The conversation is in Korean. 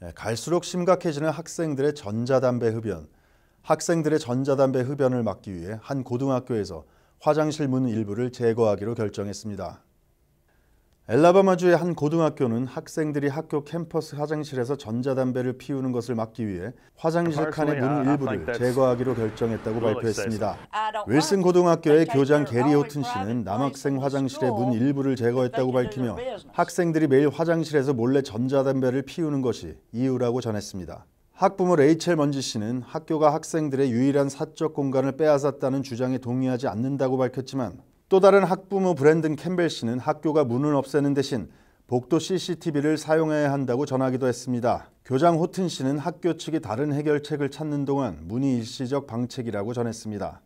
네, 갈수록 심각해지는 학생들의 전자담배 흡연. 학생들의 전자담배 흡연을 막기 위해 한 고등학교에서 화장실 문 일부를 제거하기로 결정했습니다. 엘라바마주의 한 고등학교는 학생들이 학교 캠퍼스 화장실에서 전자담배를 피우는 것을 막기 위해 화장실 칸의 문 일부를 제거하기로 결정했다고 발표했습니다. 윌슨 고등학교의 교장 게리 호튼 씨는 남학생 화장실의 문 일부를 제거했다고 밝히며 학생들이 매일 화장실에서 몰래 전자담배를 피우는 것이 이유라고 전했습니다. 학부모 레이첼 먼지 씨는 학교가 학생들의 유일한 사적 공간을 빼앗았다는 주장에 동의하지 않는다고 밝혔지만 또 다른 학부모 브랜든 캠벨 씨는 학교가 문을 없애는 대신 복도 CCTV를 사용해야 한다고 전하기도 했습니다. 교장 호튼 씨는 학교 측이 다른 해결책을 찾는 동안 문이 일시적 방책이라고 전했습니다.